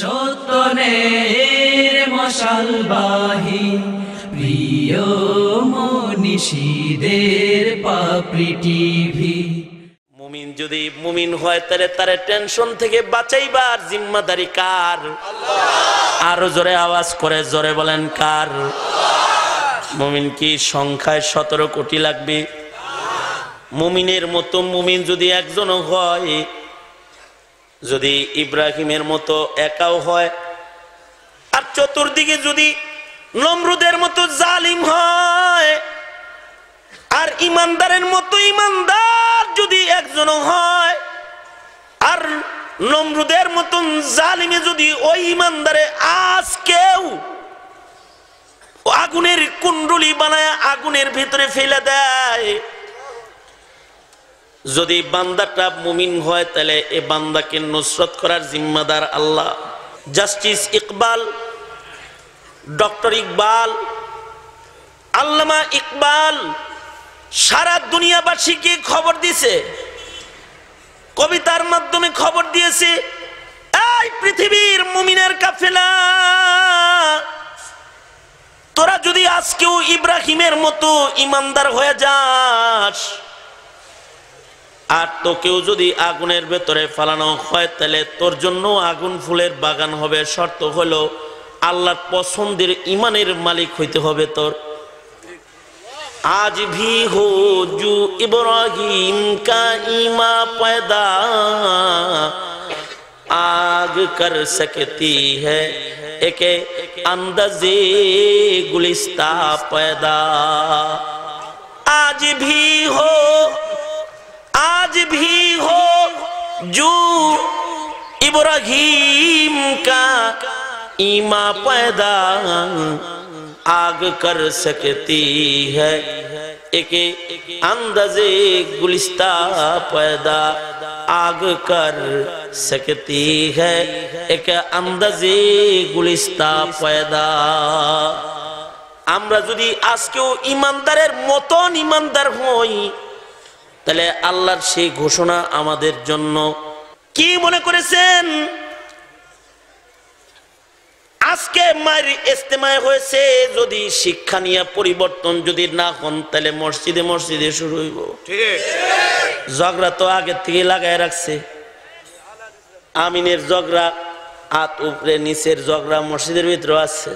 সত্যনের মশালবাহী প্রিয় মনীষীদের টিভি মুমিন যদি মুমিন হয় তাহলে তার টেনশন থেকে বাঁচাইবার জিম্মাদারি কার আরো জোরে আওয়াজ করে জোরে বলেন কার মুমিন কি সংখ্যায় সতেরো কোটি লাগবে মুমিনের মতো মুমিন যদি একজনও হয় যদি ইব্রাহিমের মতো একাও হয় আর চতুর্দিকে যদি নমরুদের মতো জালিম হয় আর ইমানদারের মতো ইমানদার যদি একজনও হয় আর নমরুদের মতন জালিমে যদি ওই ইমানদারে আজ কেউ আগুনের কুণ্ডলি বানায় আগুনের ভিতরে ফেলে দেয় যদি বান্দাটা মুমিন হয় তাহলে এ বান্দাকে নুসরত করার জিম্মাদার আল্লাহ জাস্টিস ইকবাল ডক্টর ইকবাল আল্লামা ইকবাল সারা দুনিয়াবাসীকে খবর দিছে কবিতার মাধ্যমে খবর দিয়েছে এই পৃথিবীর মুমিনের কাফেলা তোরা যদি আজকেও ইব্রাহিমের মতো ইমানদার হয়ে যাস আর তোকেও যদি আগুনের ভেতরে ফালানো হয় তাহলে তোর জন্য আগুন ফুলের বাগান হবে শর্ত হলো আল্লাহর পছন্দের ইমানের মালিক হইতে হবে তোর আজ ভি হো জু ইব্রাহিম কা ইমা পয়দা আগ কর সকতি है হ্যাঁ, আন্দাজে গুলিস্তা गुलिस्ता আজ ভি হো आज भी हो जो इब्राहिम का ईमा पैदा आग कर सकती है एक अंदाजे गुलिस्ता पैदा आग कर सकती है एक अंदाजे गुलिस्ता पैदा আমরা যদি আজকেও ইমানদারের মতন ইমানদার হই তাহলে আল্লাহর সেই ঘোষণা আমাদের জন্য কি মনে করেছেন আজকে মায়ের ইস্তেমায় হয়েছে যদি শিক্ষা নিয়ে পরিবর্তন যদি না হন তাহলে মসজিদে মসজিদে শুরু হইব ঝগড়া তো আগের থেকে লাগায় রাখছে আমিনের ঝগড়া হাত উপরে নিচের ঝগড়া মসজিদের ভিতরে আছে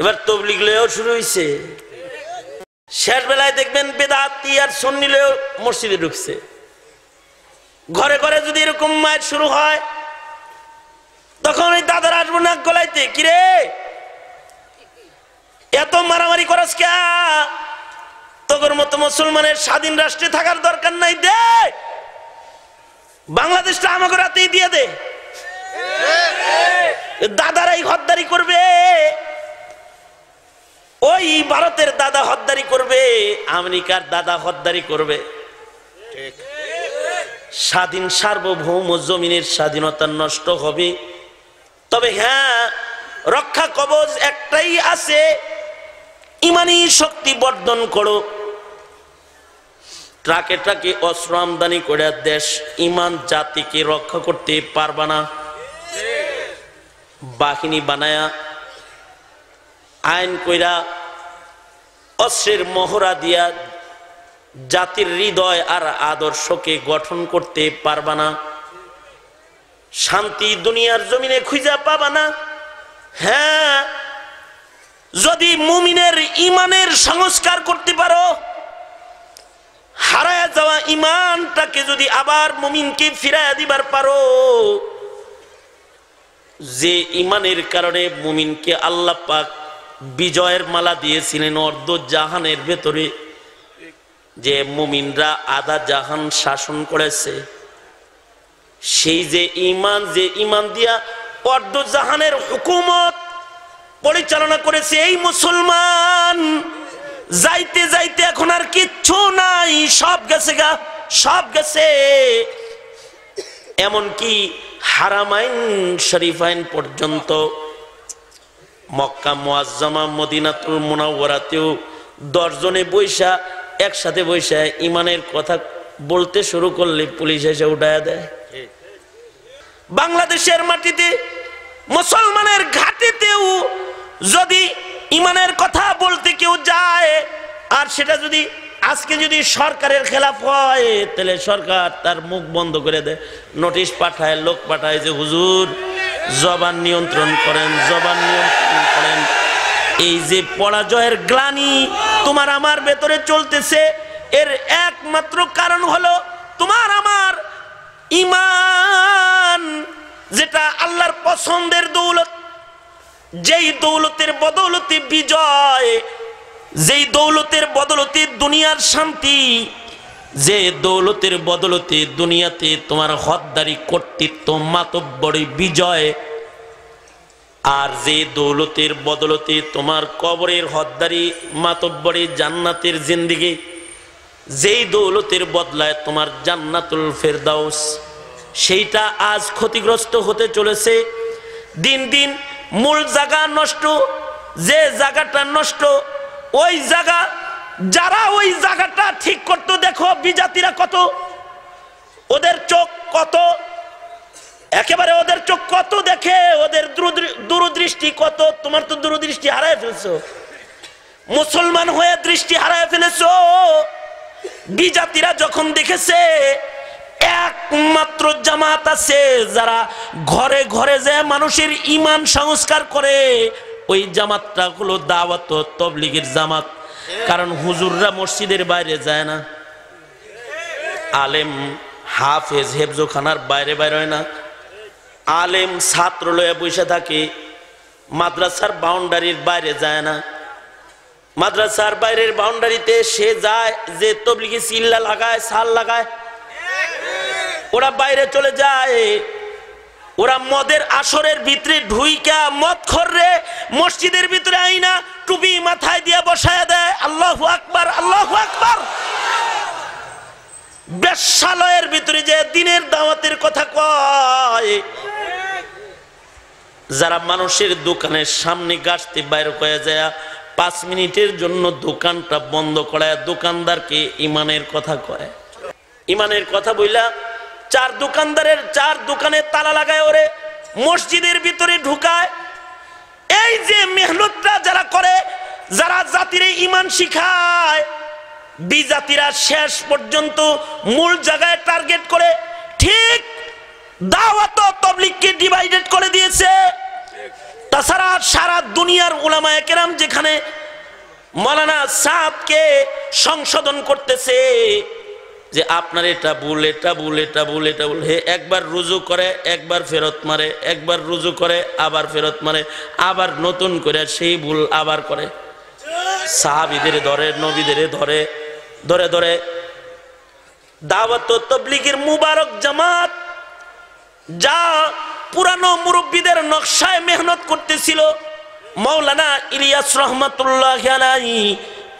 এবার তবলিগুলো শুরু হয়েছে শেষ বেলায় দেখবেন বেদাতি আর সন্নিলেও মসজিদে ঢুকছে ঘরে ঘরে যদি এরকম মায়ের শুরু হয় তখন ওই দাদার আসবো না গলাইতে কিরে এত মারামারি করাস কে তোর মতো মুসলমানের স্বাধীন রাষ্ট্রে থাকার দরকার নাই দে বাংলাদেশটা আমাকে রাতেই দিয়ে দে দাদারাই হদ্দারি করবে ওই ভারতের দাদা হদ্দারি করবে আমেরিকার দাদা হদ্দারি করবে স্বাধীন সার্বভৌম জমিনের স্বাধীনতা নষ্ট হবে তবে হ্যাঁ রক্ষা কবজ একটাই আছে ইমানি শক্তি বর্ধন করো ট্রাকে ট্রাকে অস্ত্র আমদানি করে দেশ ইমান জাতিকে রক্ষা করতে পারবা না বাহিনী বানায়া আইন কইরা অস্ত্রের মহড়া দিয়া জাতির হৃদয় আর আদর্শকে গঠন করতে পারবা না শান্তি দুনিয়ার জমিনে খুঁজা পাবা না হ্যাঁ যদি মুমিনের ইমানের সংস্কার করতে পারো হারায় যাওয়া ইমানটাকে যদি আবার মুমিনকে ফিরাইয়া দিবার পারো যে ইমানের কারণে মুমিনকে আল্লাহ পাক বিজয়ের মালা দিয়েছিলেন অর্ধ জাহানের ভেতরে যে মুমিনরা আধা জাহান শাসন করেছে সেই যে ইমান যে ইমান দিয়া অর্ধ জাহানের হুকুমত পরিচালনা করেছে এই মুসলমান যাইতে যাইতে এখন আর কিচ্ছু নাই সব গেছে গা সব গেছে এমনকি হারামাইন শরীফাইন পর্যন্ত মক্কা মোয়াজ্জামা মদিনাতুল মোনাওয়ারাতেও দশজনে বৈশা একসাথে বৈশা ইমানের কথা বলতে শুরু করলে পুলিশ এসে উঠায় দেয় বাংলাদেশের মাটিতে মুসলমানের ঘাটিতেও যদি ইমানের কথা বলতে কেউ যায় আর সেটা যদি আজকে যদি সরকারের খেলাফ হয় তাহলে সরকার তার মুখ বন্ধ করে দেয় নোটিশ পাঠায় লোক পাঠায় যে হুজুর জবান নিয়ন্ত্রণ করেন জবান নিয়ন্ত্রণ করেন এই যে পরাজয়ের গ্লানি তোমার আমার ভেতরে চলতেছে এর একমাত্র কারণ হলো তোমার আমার ইমান যেটা আল্লাহর পছন্দের দৌলত যেই দৌলতের বদৌলতে বিজয় যেই দৌলতের বদৌলতে দুনিয়ার শান্তি যে দৌলতের বদলতে দুনিয়াতে তোমার হদ্দারি কর্তৃত্ব মাতব্বরে বিজয় আর যে দৌলতের বদলতে তোমার কবরের হদ্দারি মাতব্বরে জান্নাতের জিন্দিগি যেই দৌলতের বদলায় তোমার জান্নাতুল ফেরদাউস সেইটা আজ ক্ষতিগ্রস্ত হতে চলেছে দিন দিন মূল জায়গা নষ্ট যে জায়গাটা নষ্ট ওই জায়গা যারা ওই জায়গাটা ঠিক করতো দেখো বিজাতিরা কত ওদের চোখ কত একেবারে ওদের চোখ কত দেখে ওদের দূরদৃষ্টি কত তোমার তো দূরদৃষ্টি হারায় ফেলছো মুসলমান হয়ে দৃষ্টি হারায় ফেলেছো বিজাতিরা যখন দেখেছে একমাত্র জামাত আছে যারা ঘরে ঘরে যে মানুষের ইমান সংস্কার করে ওই জামাতটা হলো দাওয়াত তবলিগের জামাত কারণ হুজুররা মসজিদের বাইরে যায় না আলেম হাফেজ হেফজোখানার বাইরে হয় না আলেম ছাত্র লয়ে বসে থাকে মাদ্রাসার বাউন্ডারির বাইরে যায় না মাদ্রাসার বাইরের বাউন্ডারিতে সে যায় যে তবলিগি চিল্লা লাগায় সাল লাগায় ওরা বাইরে চলে যায় ওরা মদের আসরের ভিতরে ঢুইকা মদ রে মসজিদের ভিতরে আইনা টুপি মাথায় দিয়ে বসায় দেয় আল্লাহ আকবার আল্লাহ আকবার বেশালয়ের ভিতরে যে দিনের দাওয়াতের কথা কয় যারা মানুষের দোকানের সামনে গাছতে বাইর করে যায় পাঁচ মিনিটের জন্য দোকানটা বন্ধ করায় দোকানদারকে ইমানের কথা কয় ইমানের কথা বইলা চার দোকানদারের চার দোকানে তালা লাগায় ওরে মসজিদের ভিতরে ঢুকায় এই যে মেহনতরা যারা করে যারা জাতির ইমান শিখায় বিজাতিরা শেষ পর্যন্ত মূল জায়গায় টার্গেট করে ঠিক দাওয়াত তবলিগকে ডিভাইডেড করে দিয়েছে তাছাড়া সারা দুনিয়ার ওলামায় কেরাম যেখানে মৌলানা সাপকে সংশোধন করতেছে যে আপনার এটা ভুল এটা ভুল এটা ভুল এটা ভুল হে একবার রুজু করে একবার ফেরত মারে একবার রুজু করে আবার ফেরত মারে আবার নতুন করে সেই ভুল আবার করে সাহাবিদের ধরে নবীদের ধরে ধরে ধরে দাওয়াত তবলিগের মুবারক জামাত যা পুরানো মুরব্বীদের নকশায় মেহনত করতেছিল মৌলানা ইলিয়াস রহমতুল্লাহ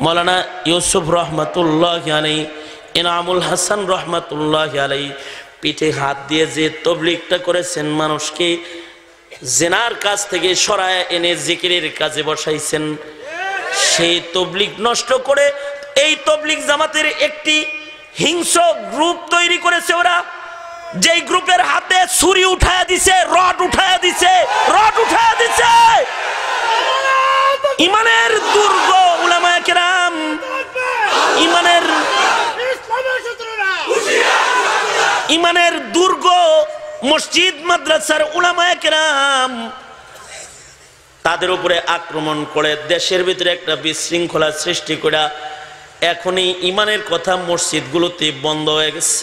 মৌলানা ইউসুফ রহমতুল্লাহ এনামুল হাসান রহমাতুল্লাহ আলাই পিঠে হাত দিয়ে যে তবলিকটা করেছেন মানুষকে জেনার কাছ থেকে সরায় এনে জিকিরের কাজে বসাইছেন সেই তবলিক নষ্ট করে এই তবলিক জামাতের একটি হিংস্র গ্রুপ তৈরি করেছে ওরা যেই গ্রুপের হাতে ছুরি উঠা দিছে রড উঠায় দিছে রড উঠায় দিছে ইমানের দুর্গ মসজিদ মাদ্রাসার উলামায় কেরাম তাদের উপরে আক্রমণ করে দেশের ভিতরে একটা বিশৃঙ্খলা সৃষ্টি করা এখনই ইমানের কথা মসজিদগুলোতে বন্ধ হয়ে গেছে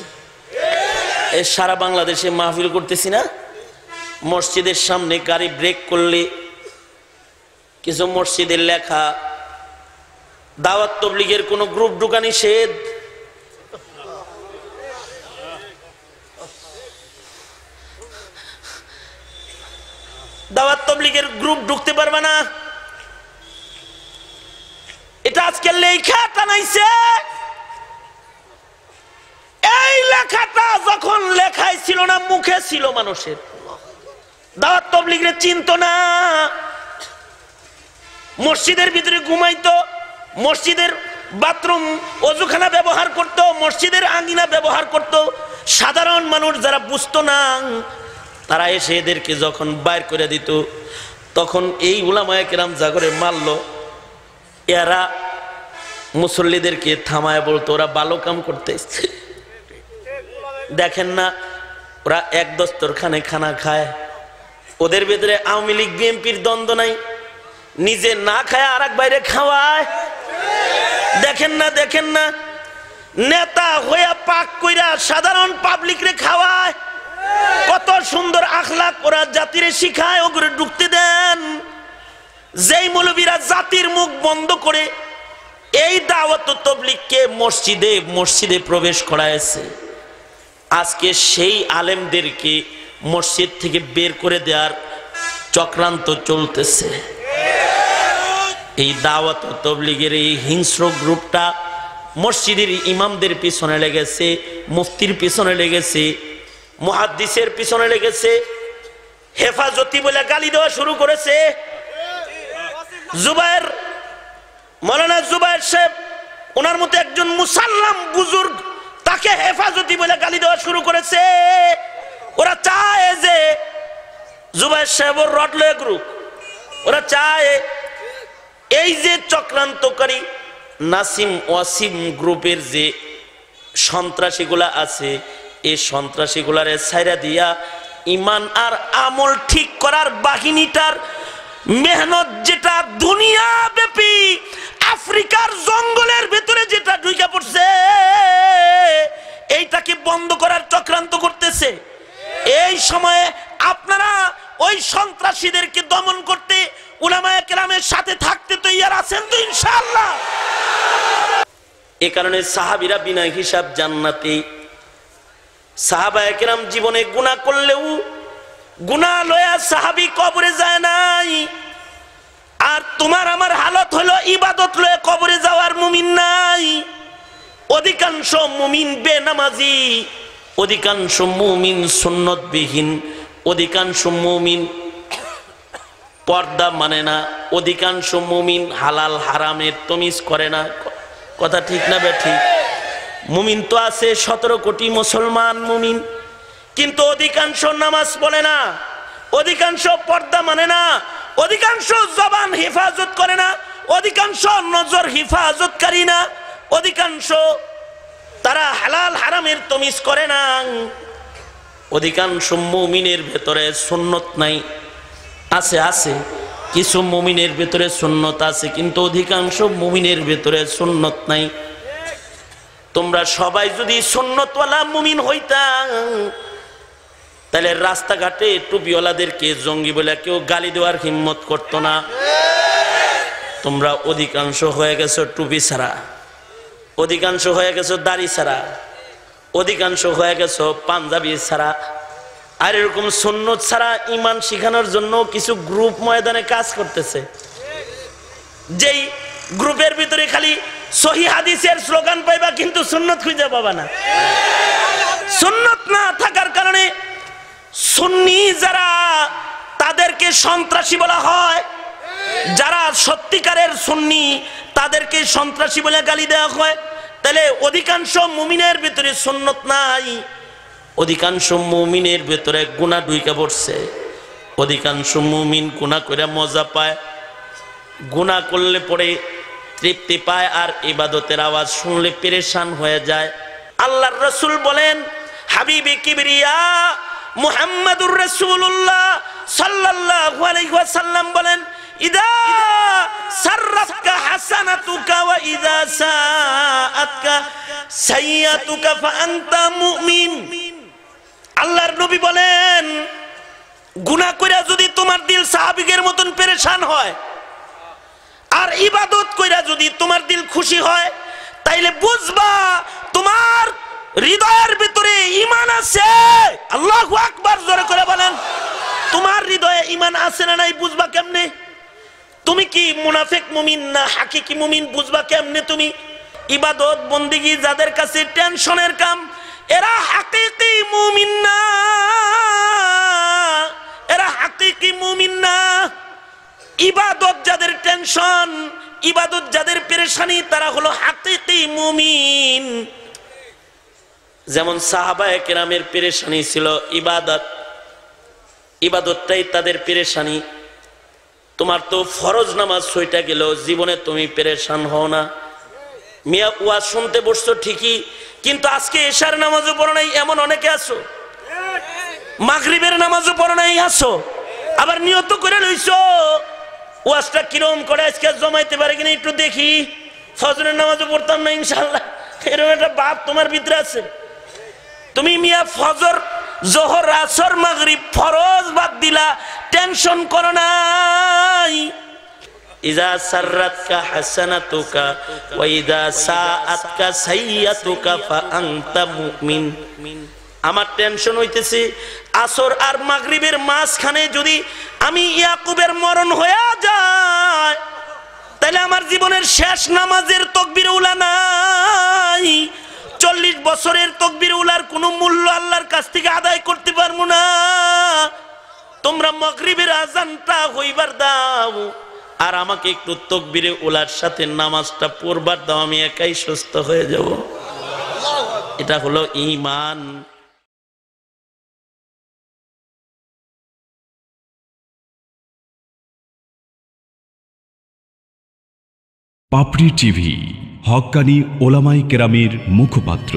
সারা বাংলাদেশে মাহফিল করতেছি না মসজিদের সামনে গাড়ি ব্রেক করলে কিছু মসজিদের লেখা দাওয়াত তবলিগের কোনো গ্রুপ ঢুকা নিষেধ পাবলিকের গ্রুপ ঢুকতে পারবে না এটা আজকে লেখা টানাইছে এই লেখাটা যখন লেখাই ছিল না মুখে ছিল মানুষের দাওয়াত তবলিগরে চিনত না মসজিদের ভিতরে ঘুমাইতো মসজিদের বাথরুম অজুখানা ব্যবহার করত মসজিদের আঙ্গিনা ব্যবহার করত সাধারণ মানুষ যারা বুঝতো না তারা এসে এদেরকে যখন বাইর করে দিত তখন এই উলামায় কেরাম জাগরে মারল এরা মুসল্লিদেরকে থামায় বলতো ওরা ভালো কাম করতে এসছে দেখেন না ওরা এক দস্তরখানে খানা খায় ওদের ভেতরে আওয়ামী লীগ বিএনপির দ্বন্দ্ব নাই নিজে না খায় আর বাইরে খাওয়ায় দেখেন না দেখেন না নেতা হইয়া পাক কইরা সাধারণ পাবলিক রে খাওয়ায় কত সুন্দর আখলাক ওরা জাতির শিখায় ওগুলো ঢুকতে দেন যেই মৌলবীরা জাতির মুখ বন্ধ করে এই দাওয়াত তবলিককে মসজিদে মসজিদে প্রবেশ করায়ছে আজকে সেই আলেমদেরকে মসজিদ থেকে বের করে দেওয়ার চক্রান্ত চলতেছে এই দাওয়াত তবলিগের এই হিংস্র গ্রুপটা মসজিদের ইমামদের পিছনে লেগেছে মুফতির পিছনে লেগেছে মহাদিসের পিছনে লেগেছে হেফাজতি বলে গালি দেওয়া শুরু করেছে জুবায়ের মৌলানা জুবায়ের সাহেব ওনার মতো একজন মুসাল্লাম বুজুর্গ তাকে হেফাজতি বলে গালি দেওয়া শুরু করেছে ওরা চায় যে জুবায়ের সাহেব রড লয়ে গ্রুপ ওরা চায় এই যে চক্রান্তকারী নাসিম ওয়াসিম গ্রুপের যে সন্ত্রাসীগুলা আছে এই গুলার ছাইরা দিয়া ইমান আর আমল ঠিক করার বাহিনীটার মেহনত যেটা দুনিয়া ব্যাপী আফ্রিকার জঙ্গলের ভেতরে যেটা ঢুকে পড়ছে এইটাকে বন্ধ করার চক্রান্ত করতেছে এই সময়ে আপনারা ওই সন্ত্রাসীদেরকে দমন করতে উলামায়া কেরামের সাথে থাকতে তৈয়ার আছেন তো ইনশাআল্লাহ এ কারণে সাহাবিরা বিনা হিসাব জান্নাতে সাহাবা একরাম জীবনে গুণা করলেও গুণা লয়া সাহাবি কবরে যায় নাই আর তোমার আমার হালত হলো ইবাদত লয়ে কবরে যাওয়ার মুমিন নাই অধিকাংশ মুমিন বে নামাজি অধিকাংশ মুমিন সুন্নতবিহীন অধিকাংশ মুমিন পর্দা মানে না অধিকাংশ মুমিন হালাল হারামের তমিজ করে না কথা ঠিক না বে ঠিক মুমিন তো আছে সতেরো কোটি মুসলমান মুমিন কিন্তু অধিকাংশ নামাজ বলে না অধিকাংশ পর্দা মানে না অধিকাংশ জবান হেফাজত করে না অধিকাংশ নজর হেফাজতকারী না অধিকাংশ তারা হালাল হারামের তমিজ করে না অধিকাংশ মুমিনের ভেতরে সুন্নত নাই আছে আছে কিছু মুমিনের ভেতরে সুন্নত আছে কিন্তু অধিকাংশ মুমিনের ভেতরে সুন্নত নাই তোমরা সবাই যদি মুমিন হইতা তাহলে রাস্তাঘাটে টুপিওয়ালাদেরকে জঙ্গি বলে কেউ গালি দেওয়ার হিম্মত করতো না তোমরা অধিকাংশ হয়ে গেছো টুপি ছাড়া অধিকাংশ হয়ে গেছো দাড়ি ছাড়া অধিকাংশ হয়ে গেছো পাঞ্জাবি ছাড়া আর এরকম সন্ন্যত ছাড়া ইমান শিখানোর জন্য কিছু গ্রুপ ময়দানে কাজ করতেছে যেই গ্রুপের ভিতরে খালি সহি হাদিসের স্লোগান পাইবা কিন্তু সুন্নত খুঁজে পাবা না সুন্নত না থাকার কারণে সুন্নি যারা তাদেরকে সন্ত্রাসী বলা হয় যারা সত্যিকারের সুন্নি তাদেরকে সন্ত্রাসী বলে গালি দেওয়া হয় তাহলে অধিকাংশ মুমিনের ভিতরে সুন্নত নাই অধিকাংশ মুমিনের ভেতরে গুণা ঢুইকা পড়ছে অধিকাংশ মুমিন গুণা করে মজা পায় গুণা করলে পরে তৃপ্তি পায় আর ইবাদতের আওয়াজ শুনলে পেরেশান হয়ে যায় আল্লাহর রসুল বলেন হাবিবি কিবরিয়া মুহাম্মাদুর রসুল্লাহ সাল্লাল্লাহু আলাইহি ওয়াসাল্লাম বলেন ইদা সাররাতকা হাসানাতুকা ওয়া ইদা সাআতকা সাইয়াতুকা ফাআনতা মুমিন আল্লাহর নবী বলেন গুনাহ কইরা যদি তোমার দিল সাহাবীদের মতন পেরেশান হয় আর ইবাদত কইরা যদি তোমার দিল খুশি হয় তাইলে বুঝবা তোমার হৃদয়ের ভিতরে ইমান আছে আল্লাহ আকবার জোরে করে বলেন তোমার হৃদয়ে ইমান আছে না নাই বুঝবা কেমনে তুমি কি মুনাফেক মুমিন না হাকি কি মুমিন বুঝবা কেমনে তুমি ইবাদত বন্দিগি যাদের কাছে টেনশনের কাম এরা কি মুমিন না এরা কি মুমিন না ইবাদত যাদের টেনশন ইবাদত যাদের পেরেশানি তারা হলো হাতে মুমিন যেমন সাহাবায় কেরামের পেরেশানি ছিল ইবাদত ইবাদতটাই তাদের পেরেশানি তোমার তো ফরজ নামাজ ছয়টা গেল জীবনে তুমি পেরেশান হও না মিয়া কুয়া শুনতে বসছো ঠিকই কিন্তু আজকে এশার নামাজও পড়ো নাই এমন অনেকে আছো মাগরিবের নামাজও পড়ো নাই আসো আবার নিয়ত করে লইছো ওয়াজটা কিরম করে আজকে জমাইতে পারে কিনা একটু দেখি ফজরের নামাজও পড়তাম না ইনশাল্লাহ এরকম একটা বাপ তোমার ভিতরে আছে তুমি মিয়া ফজর জহর আসর মাগরিব ফরজ বাদ দিলা টেনশন করো নাই ইজা ইজা আমার টেনশন হইতেছে আসর আর মাগরিবের মাঝখানে যদি আমি ইয়াকুবের মরণ হয়ে যায় তাহলে আমার জীবনের শেষ নামাজের তকবির উলা নাই চল্লিশ বছরের তকবির উলার কোনো মূল্য আল্লাহর কাছ থেকে আদায় করতে পারবো না তোমরা মগরিবের আজানটা হইবার দাও আর আমাকে একটু তকবিরে ওলার সাথে নামাজটা পড়বার দাও আমি একাই সুস্থ হয়ে যাব এটা হলো ইমান পাপড়ি টিভি হকানি ওলামাই কেরামের মুখপাত্র